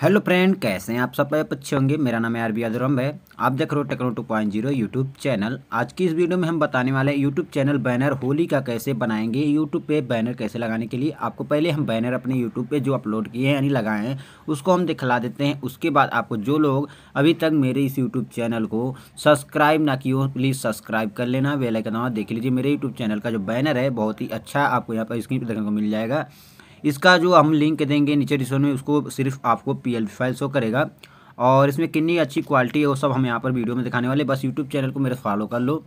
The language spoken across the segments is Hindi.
हेलो फ्रेंड कैसे हैं आप सब अच्छे होंगे मेरा नाम है आर बी है आप देख रहे हो Techno two point zero YouTube channel आज की इस वीडियो में हम बताने वाले हैं यूट्यूब चैनल बैनर होली का कैसे बनाएंगे यूट्यूब पे बैनर कैसे लगाने के लिए आपको पहले हम बैनर अपने यूट्यूब पे जो अपलोड किए हैं यानी लगाए हैं उसको हम दिखला देते हैं उसके बाद आपको जो लोग अभी तक मेरे इस यूट्यूब चैनल को सब्सक्राइब ना किए हो प्लीज़ सब्सक्राइब कर लेना वेलाइकन देख लीजिए मेरे यूट्यूब चैनल का जो बैनर है बहुत ही अच्छा आपको यहाँ पर स्क्रीन पर देखने को मिल जाएगा इसका जो हम लिंक देंगे नीचे डिस्क्रिप्शन में उसको सिर्फ आपको पी एल फाइल शो करेगा और इसमें कितनी अच्छी क्वालिटी है वो सब हम यहाँ पर वीडियो में दिखाने वाले बस यूट्यूब चैनल को मेरे फॉलो कर लो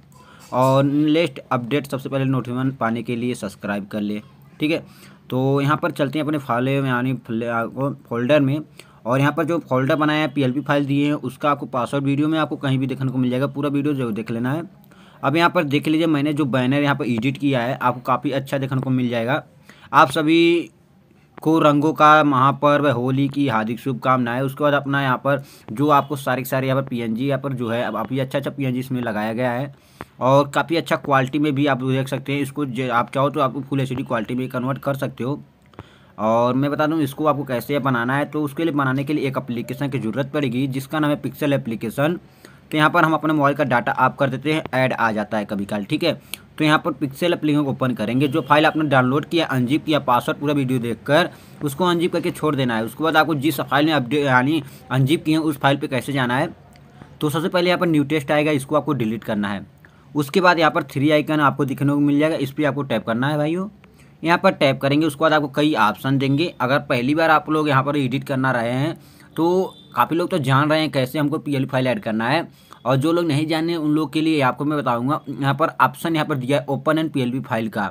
और लेटेस्ट अपडेट सबसे पहले नोटिफिकेशन पाने के लिए सब्सक्राइब कर ले ठीक है तो यहाँ पर चलते हैं अपने फाले में यानी फोल्डर में और यहाँ पर जो फोल्डर बनाया है पीएलपी फाइल दिए हैं उसका आपको पासवर्ड वीडियो में आपको कहीं भी देखने को मिल जाएगा पूरा वीडियो जरूर देख लेना है अब यहाँ पर देख लीजिए मैंने जो बैनर यहाँ पर एडिट किया है आपको काफ़ी अच्छा देखने को मिल जाएगा आप सभी को रंगों का महापर्व होली की हार्दिक शुभकामनाएं उसके बाद अपना यहाँ पर जो आपको सारे सारे यहाँ पर पीएनजी यहाँ पर जो है काफ़ी अच्छा अच्छा पीएनजी इसमें लगाया गया है और काफ़ी अच्छा क्वालिटी में भी आप देख सकते हैं इसको आप चाहो तो आप फुल एच क्वालिटी में कन्वर्ट कर सकते हो और मैं बता दूँ इसको आपको कैसे बनाना है तो उसके लिए बनाने के लिए एक अप्लीकेशन की ज़रूरत पड़ेगी जिसका नाम है पिक्सल एप्लीकेशन तो यहाँ पर हम अपने मोबाइल का डाटा आप कर देते हैं ऐड आ जाता है कभी काल ठीक है तो यहाँ पर पिक्सल अपलिंग को ओपन करेंगे जो फाइल आपने डाउनलोड किया अंजीब किया पासवर्ड पूरा वीडियो देखकर उसको अंजीब करके छोड़ देना है उसके बाद आपको जिस फाइल में अपडेट यानी अंजीब किए हैं उस फाइल पर कैसे जाना है तो सबसे पहले यहाँ पर न्यू टेस्ट आएगा इसको आपको डिलीट करना है उसके बाद यहाँ पर थ्री आइकन आपको दिखने को मिल जाएगा इस पर आपको टैप करना है भाइयों यहाँ पर टैप करेंगे उसके बाद आपको कई ऑप्शन देंगे अगर पहली बार आप लोग यहाँ पर एडिट करना रहे हैं तो काफ़ी लोग तो जान रहे हैं कैसे हमको पी फाइल ऐड करना है और जो लोग नहीं जाने उन लोग के लिए आपको मैं बताऊंगा यहाँ पर ऑप्शन यहाँ पर दिया है ओपन एंड पी फाइल का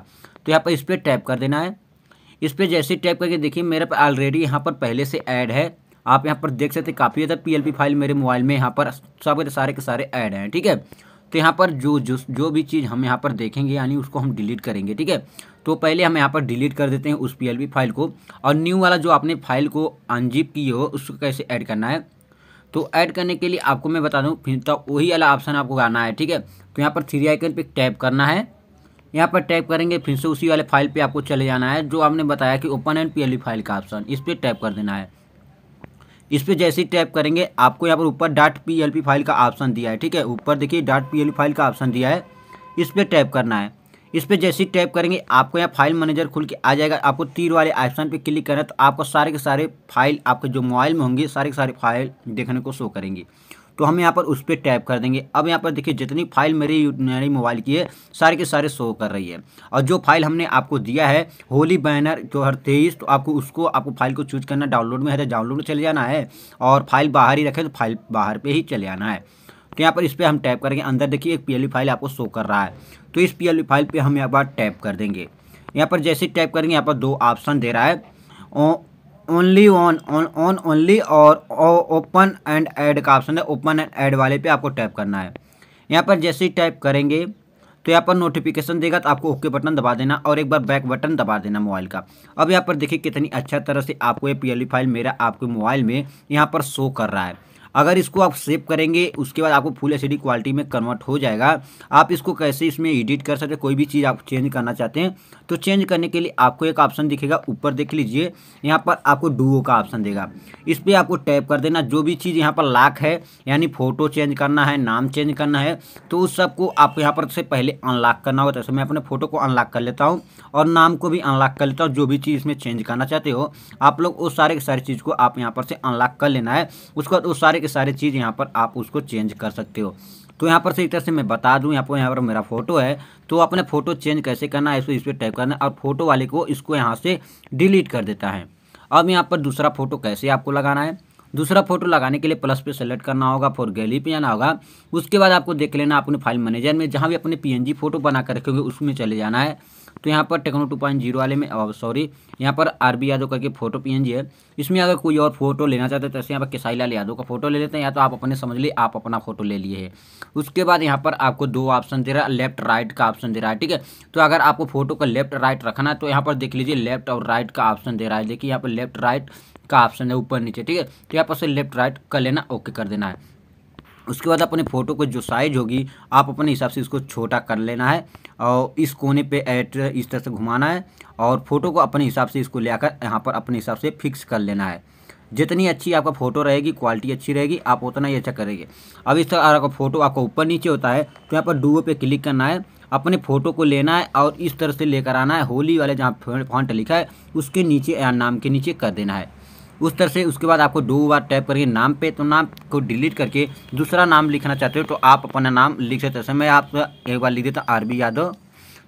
तो यहाँ पर इस पर टैप कर देना है इस पर जैसे टैप करके देखिए मेरे पर ऑलरेडी यहाँ पर पहले से ऐड है आप यहाँ पर देख सकते काफ़ी ज़्यादा पी फाइल मेरे मोबाइल में यहाँ पर सब सारे के सारे ऐड हैं ठीक है तो यहाँ पर जो जो जो भी चीज़ हम यहाँ पर देखेंगे यानी उसको हम डिलीट करेंगे ठीक है तो पहले हम यहाँ पर डिलीट कर देते हैं उस पी फाइल को और न्यू वाला जो आपने फाइल को अनजिप की हो उसको कैसे ऐड करना है तो ऐड करने के लिए आपको मैं बता दूँ फिर तो वही वाला ऑप्शन आपको आना है ठीक है तो यहाँ पर थ्री आइकन पर टैप करना है यहाँ पर टैप करेंगे फिर से उसी वाले फाइल पे आपको चले जाना है जो आपने बताया कि ओपन एंड पी फाइल का ऑप्शन इस पर टैप कर देना है इस पर जैसे ही टैप करेंगे आपको यहाँ पर ऊपर डॉट पी फाइल का ऑप्शन दिया है ठीक है ऊपर देखिए डॉट पी फाइल का ऑप्शन दिया है इस पर टैप करना है इस पर जैसे ही टैप करेंगे आपको यहाँ फाइल मैनेजर खुल के आ जाएगा आपको तीर वाले ऑप्शन पे क्लिक करना है तो आपको सारे के सारे फाइल आपके जो मोबाइल में होंगे सारे के सारे फाइल देखने को शो करेंगे तो हम यहाँ पर उस पर टैप कर देंगे अब यहाँ पर देखिए जितनी फाइल मेरी मेरे मोबाइल की है सारे के सारे शो कर रही है और जो फाइल हमने आपको दिया है होली बैनर जो हर तेईस तो आपको उसको आपको फाइल को चूज करना डाउनलोड में है तो डाउनलोड में चले जाना है और फाइल बाहर ही रखे तो फाइल बाहर पर ही चले आना है तो यहाँ पर इस पर हम टैप करेंगे अंदर देखिए एक पी फाइल आपको शो कर रहा है तो इस पी फाइल पर हम यहाँ पर टैप कर देंगे यहाँ पर जैसे टैप करेंगे यहाँ पर दो ऑप्शन दे रहा है ओनली ऑन ऑन ओनली और ओपन एंड ऐड का ऑप्शन है ओपन एंड ऐड वाले पे आपको टैप करना है यहाँ पर जैसे ही टैप करेंगे तो यहाँ पर नोटिफिकेशन देगा तो आपको ओके बटन दबा देना और एक बार बैक बटन दबा देना मोबाइल का अब यहाँ पर देखिए कितनी अच्छा तरह से आपको ये पी फाइल मेरा आपके मोबाइल में यहाँ पर शो कर रहा है अगर इसको आप सेव करेंगे उसके बाद आपको फुल एच क्वालिटी में कन्वर्ट हो जाएगा आप इसको कैसे इसमें एडिट कर सकते कोई भी चीज़ आप चेंज करना चाहते हैं तो चेंज करने के लिए आपको एक ऑप्शन दिखेगा ऊपर देख लीजिए यहाँ पर आपको डुओ का ऑप्शन देगा इस पर आपको टैप कर देना जो भी चीज़ यहाँ पर लाक है यानी फ़ोटो चेंज करना है नाम चेंज करना है तो उस सबको आपको यहाँ पर से पहले अनलॉक करना होगा जैसे मैं अपने फ़ोटो को अनलॉक कर लेता हूँ और नाम को भी अनलॉक कर लेता हूँ जो भी चीज़ इसमें चेंज करना चाहते हो आप लोग उस सारे सारी चीज़ को आप यहाँ पर से अनलॉक कर लेना है उसके बाद उस सारे सारे के सारे चीज़ यहाँ पर आप उसको चेंज कर सकते हो तो यहाँ पर सही तरह से मैं बता दूँ यहाँ पर यहाँ पर मेरा फोटो है तो अपने फोटो चेंज कैसे करना है इसको इस पर टाइप करना है और फोटो वाले को इसको यहाँ से डिलीट कर देता है अब यहाँ पर दूसरा फोटो कैसे आपको लगाना है दूसरा फोटो लगाने के लिए प्लस पे सेलेक्ट करना होगा फोर गैली पे जाना होगा उसके बाद आपको देख लेना अपने फाइल मैनेजर में जहाँ भी अपने पीएनजी फोटो बना कर रखे होंगे उसमें चले जाना है तो यहाँ पर टेक्नो टू पॉइंट जीरो वाले में सॉरी यहाँ पर आर बी यादव करके फोटो पी है इसमें अगर कोई और फोटो लेना चाहते हैं तो ऐसे यहाँ पर केसाई लाल यादव का फोटो ले लेते हैं या तो आप अपने समझ लिए आप अपना फोटो ले लिए है उसके बाद यहाँ पर आपको दो ऑप्शन दे रहा है लेफ्ट राइट का ऑप्शन दे रहा है ठीक है तो अगर आपको फोटो का लेफ्ट राइट रखना है तो यहाँ पर देख लीजिए लेफ्ट और राइट का ऑप्शन दे रहा है देखिए यहाँ पर लेफ्ट राइट का ऑप्शन है ऊपर नीचे ठीक है तो यहाँ पर से लेफ्ट राइट कर लेना ओके कर देना है उसके बाद अपने फ़ोटो को जो साइज होगी आप अपने हिसाब से इसको छोटा कर लेना है और इस कोने पे एट इस तरह से घुमाना है और फ़ोटो को अपने हिसाब से इसको ले आकर यहाँ पर अपने हिसाब से फिक्स कर लेना है जितनी अच्छी आपका फ़ोटो रहेगी क्वालिटी अच्छी रहेगी आप उतना ही अच्छा करेंगे अब इस तरह आपका फ़ोटो आपका ऊपर नीचे होता है तो यहाँ पर डूबो पे क्लिक करना है अपने फ़ोटो को लेना है और इस तरह से लेकर आना है होली वाले जहाँ फॉन्ट लिखा है उसके नीचे या नाम के नीचे कर देना है उस तरह से उसके बाद आपको दो बार टैप करके नाम पे तो नाम को डिलीट करके दूसरा नाम लिखना चाहते हो तो आप अपना नाम लिख सकते हैं मैं आप एक बार लिख देता हूँ आर यादव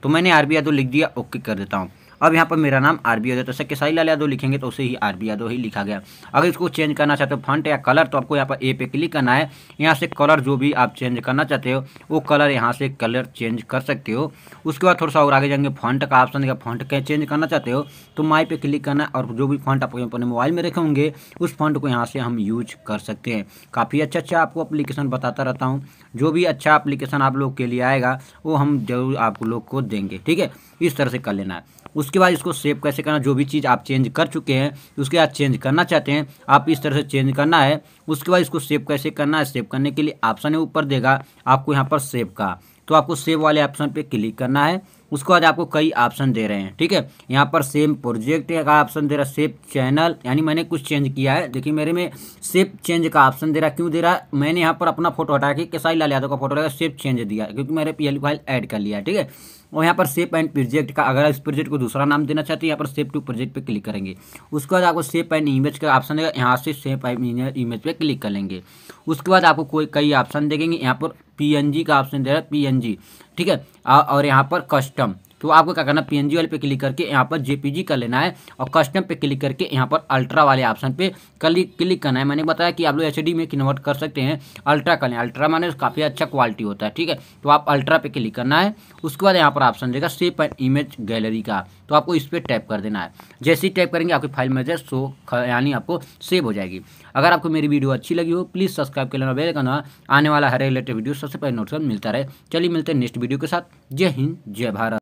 तो मैंने आर यादव लिख दिया ओके कर देता हूँ अब यहाँ पर मेरा नाम आर बी यादव तो सर केसाई लाल यादव लिखेंगे तो उसे ही आर बी यादव ही लिखा गया अगर इसको चेंज करना चाहते हो फंट या कलर तो आपको यहाँ पर ए पे क्लिक करना है यहाँ से कलर जो भी आप चेंज करना चाहते हो वो कलर यहाँ से कलर चेंज कर सकते हो उसके बाद थोड़ा सा और आगे जाएंगे फंट का ऑप्शन या फंट कैसे चेंज करना चाहते हो तो माई पे क्लिक करना है और जो भी फंट आपको अपने मोबाइल में रखे होंगे उस फंट को यहाँ से हम यूज कर सकते हैं काफ़ी अच्छा अच्छा आपको अप्लीकेशन बताता रहता हूँ जो भी अच्छा अप्लीकेशन आप लोग के लिए आएगा वो हम जरूर आप लोग को देंगे ठीक है इस तरह से कर लेना है उस उसके बाद इसको सेव कैसे करना जो भी चीज़ आप चेंज कर चुके हैं उसके बाद चेंज करना चाहते हैं आप इस तरह से चेंज करना है उसके बाद इसको सेव कैसे करना है सेव करने के लिए ऑप्शन है ऊपर देगा आपको यहाँ पर सेव का तो आपको सेव वाले ऑप्शन पर क्लिक करना है उसके बाद आपको कई ऑप्शन दे रहे हैं ठीक है यहाँ पर सेम प्रोजेक्ट का ऑप्शन दे रहा है सेव चैनल यानी मैंने कुछ चेंज किया है देखिए मेरे में सेफ चेंज का ऑप्शन दे रहा है क्यों दे रहा है मैंने यहाँ पर अपना फोटो हटा के केसाई लाल यादव का फोटो लगा सेफ चेंज दिया क्योंकि मैंने पी फाइल ऐड कर लिया है ठीक है और यहाँ पर सेप एंड प्रोजेक्ट का अगर इस प्रोजेक्ट को दूसरा नाम देना चाहते हैं यहाँ पर सेप टू प्रोजेक्ट पे क्लिक करेंगे उसके बाद आपको सेप एंड इमेज का ऑप्शन देगा यहाँ से सेप एंड इमेज पे क्लिक कर लेंगे उसके बाद आपको कोई कई ऑप्शन देखेंगे यहाँ पर पीएनजी का ऑप्शन दे रहा है पीएनजी ठीक है और यहाँ पर कस्टम तो आपको क्या करना पी वाले पे क्लिक करके यहाँ पर जेपीजी कर लेना है और कस्टम पे क्लिक करके यहाँ पर अल्ट्रा वाले ऑप्शन पे क्लिक क्लिक करना है मैंने बताया कि आप लोग एच e में कन्वर्ट कर सकते हैं अल्ट्रा कर लें अल्ट्रा माने काफ़ी अच्छा क्वालिटी होता है ठीक है तो आप अल्ट्रा पे क्लिक करना है उसके बाद यहाँ पर ऑप्शन देगा सेप एंड इमेज गैलरी का तो आपको इस पर टैप कर देना है जैसे ही टैप करेंगे आपकी फाइल में जो सो यानी आपको सेव हो जाएगी अगर आपको मेरी वीडियो अच्छी लगी हो प्लीज़ सब्सक्राइब कर लेना बेल करना आने वाला हर रिलेटेड वीडियो सबसे पहले नोटिस मिलता रहे चलिए मिलते हैं नेक्स्ट वीडियो के साथ जय हिंद जय भारत